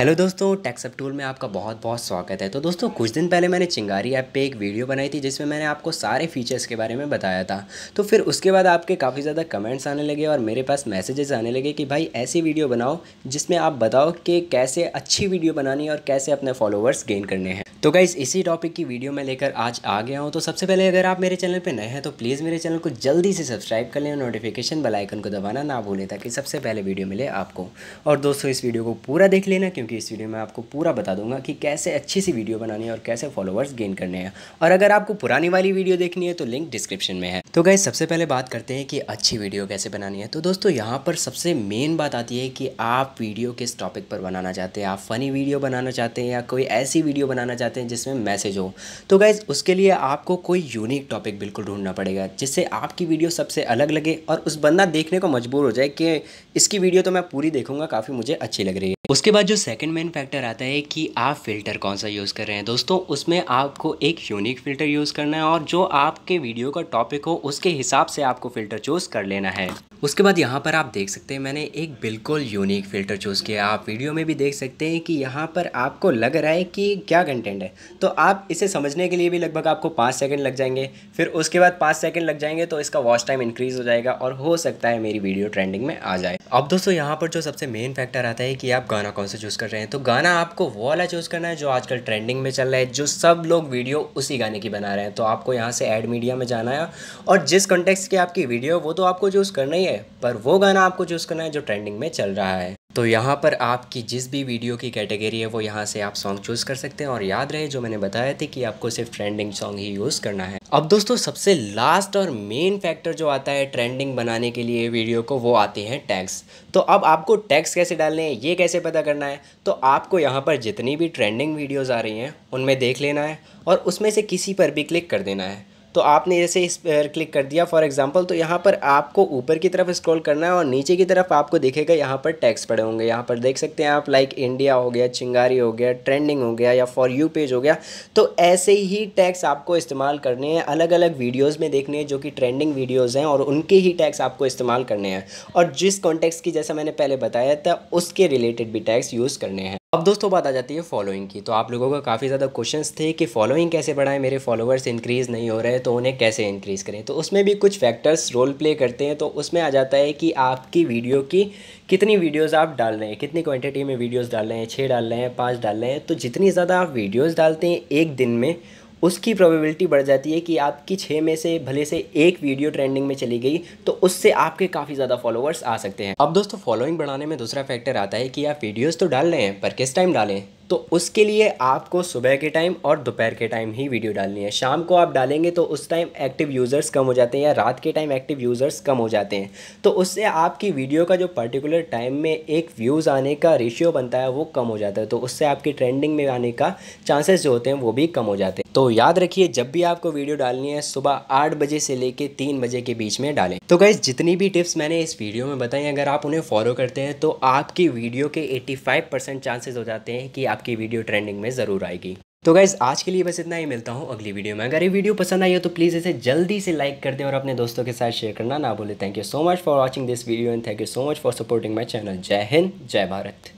hello दोस्तों टैक्सअप tool में आपका बहुत बहुत स्वागत है तो दोस्तों कुछ दिन पहले मैंने चिंगारी ऐप पे एक वीडियो बनाई थी जिसमें मैंने आपको सारे फीचर्स के बारे में बताया था तो फिर उसके बाद आपके काफ़ी ज़्यादा कमेंट्स आने लगे और मेरे पास मैसेजेस आने लगे कि भाई ऐसी वीडियो बनाओ जिसमें आप बताओ कि कैसे अच्छी वीडियो बनानी है और कैसे अपने फॉलोअर्स गेन करने हैं तो गाइज इसी टॉपिक की वीडियो मैं लेकर आज आ गया हूँ तो सबसे पहले अगर आप मेरे चैनल पर नए हैं तो प्लीज़ मेरे चैनल को जल्दी से सब्सक्राइब कर लें और नोटिफिकेशन बेलाइकन को दबाना ना भूलें ताकि सबसे पहले वीडियो मिले आपको और दोस्तों इस वीडियो को पूरा देख लेना क्योंकि क्योंकि इस वीडियो में आपको पूरा बता दूंगा कि कैसे अच्छी सी वीडियो बनानी है और कैसे फॉलोअर्स गेन करने हैं और अगर आपको पुरानी वाली वीडियो देखनी है तो लिंक डिस्क्रिप्शन में है तो गाइज़ सबसे पहले बात करते हैं कि अच्छी वीडियो कैसे बनानी है तो दोस्तों यहाँ पर सबसे मेन बात आती है कि आप वीडियो किस टॉपिक पर बनाना चाहते हैं आप फ़नी वीडियो बनाना चाहते हैं या कोई ऐसी वीडियो बनाना चाहते हैं जिसमें मैसेज हो तो गाइज़ उसके लिए आपको कोई यूनिक टॉपिक बिल्कुल ढूंढना पड़ेगा जिससे आपकी वीडियो सबसे अलग लगे और उस बंदा देखने को मजबूर हो जाए कि इसकी वीडियो तो मैं पूरी देखूंगा काफ़ी मुझे अच्छी लग रही है उसके बाद जो सेकंड मेन फैक्टर आता है कि आप फ़िल्टर कौन सा यूज़ कर रहे हैं दोस्तों उसमें आपको एक यूनिक फ़िल्टर यूज़ करना है और जो आपके वीडियो का टॉपिक हो उसके हिसाब से आपको फ़िल्टर चूज़ कर लेना है उसके बाद यहाँ पर आप देख सकते हैं मैंने एक बिल्कुल यूनिक फ़िल्टर चूज़ किया आप वीडियो में भी देख सकते हैं कि यहाँ पर आपको लग रहा है कि क्या कंटेंट है तो आप इसे समझने के लिए भी लगभग आपको पाँच सेकंड लग जाएंगे फिर उसके बाद पाँच सेकंड लग जाएंगे तो इसका वॉच टाइम इंक्रीज़ हो जाएगा और हो सकता है मेरी वीडियो ट्रेंडिंग में आ जाए अब दोस्तों यहाँ पर जो सबसे मेन फैक्टर आता है कि आप गाना कौन सा चूज़ कर रहे हैं तो गाना आपको वो वाला चूज़ करना है जो आजकल ट्रेंडिंग में चल रहा है जो सब लोग वीडियो उसी गाने की बना रहे हैं तो आपको यहाँ से एड मीडिया में जाना है और जिस कॉन्टेक्स की आपकी वीडियो वो तो आपको चूज़ करना ही है पर वो गाना आपको चूज़ करना है जो ट्रेंडिंग में चल रहा है तो यहाँ पर आपकी जिस भी वीडियो की कैटेगरी है वो यहाँ से आप सॉन्ग चूज़ कर सकते हैं और याद रहे जो मैंने बताया थे कि आपको सिर्फ ट्रेंडिंग सॉन्ग ही यूज़ करना है अब दोस्तों सबसे लास्ट और मेन फैक्टर जो आता है ट्रेंडिंग बनाने के लिए वीडियो को वो आते हैं टैग्स तो अब आपको टैग्स कैसे डालने हैं ये कैसे पता करना है तो आपको यहाँ पर जितनी भी ट्रेंडिंग वीडियोज़ आ रही हैं उनमें देख लेना है और उसमें से किसी पर भी क्लिक कर देना है तो आपने जैसे इस पर क्लिक कर दिया फॉर एग्जांपल तो यहाँ पर आपको ऊपर की तरफ स्क्रॉल करना है और नीचे की तरफ आपको दिखेगा यहाँ पर टैक्स पड़े होंगे यहाँ पर देख सकते हैं आप लाइक इंडिया हो गया चिंगारी हो गया ट्रेंडिंग हो गया या फॉर यू पेज हो गया तो ऐसे ही टैक्स आपको इस्तेमाल करने हैं अलग अलग वीडियोज़ में देखने हैं जो कि ट्रेंडिंग वीडियोज़ हैं और उनके ही टैक्स आपको इस्तेमाल करने हैं और जिस कॉन्टेक्स की जैसा मैंने पहले बताया था उसके रिलेटेड भी टैक्स यूज़ करने हैं अब दोस्तों बात आ जाती है फॉलोइंग की तो आप लोगों का काफ़ी ज़्यादा क्वेश्चंस थे कि फॉलोइंग कैसे बढ़ाएं मेरे फॉलोअर्स इंक्रीज़ नहीं हो रहे तो उन्हें कैसे इंक्रीज़ करें तो उसमें भी कुछ फैक्टर्स रोल प्ले करते हैं तो उसमें आ जाता है कि आपकी वीडियो की कितनी वीडियोस आप डाल रहे हैं कितनी क्वान्टिटी में वीडियोज़ डाल रहे हैं छः डाल रहे हैं पाँच डाल रहे हैं तो जितनी ज़्यादा आप वीडियोज़ डालते हैं एक दिन में उसकी प्रोबेबिलिटी बढ़ जाती है कि आपकी छः में से भले से एक वीडियो ट्रेंडिंग में चली गई तो उससे आपके काफ़ी ज़्यादा फॉलोअर्स आ सकते हैं अब दोस्तों फॉलोइंग बढ़ाने में दूसरा फैक्टर आता है कि आप वीडियोज़ तो डाल रहे हैं पर किस टाइम डालें तो उसके लिए आपको सुबह के टाइम और दोपहर के टाइम ही वीडियो डालनी है शाम को आप डालेंगे तो उस टाइम एक्टिव यूज़र्स कम हो जाते हैं या रात के टाइम एक्टिव यूज़र्स कम हो जाते हैं तो उससे आपकी वीडियो का जो पर्टिकुलर टाइम में एक व्यूज़ आने का रेशियो बनता है वो कम हो जाता है तो उससे आपकी ट्रेंडिंग में आने का चांसेस जो होते हैं वो भी कम हो जाते हैं तो याद रखिए जब भी आपको वीडियो डालनी है सुबह आठ बजे से लेकर तीन बजे के बीच में डालें तो गैस जितनी भी टिप्स मैंने इस वीडियो में बताई अगर आप उन्हें फॉलो करते हैं तो आपकी वीडियो के एट्टी परसेंट चांसेस हो जाते हैं कि आप आपकी वीडियो ट्रेंडिंग में ज़रूर आएगी तो गाइज आज के लिए बस इतना ही मिलता हूँ अगली वीडियो में अगर ये वीडियो पसंद आई हो तो प्लीज़ इसे जल्दी से लाइक कर दें और अपने दोस्तों के साथ शेयर करना ना बोले thank you so much for watching this video and thank you so much for supporting my channel जय हिंद जय भारत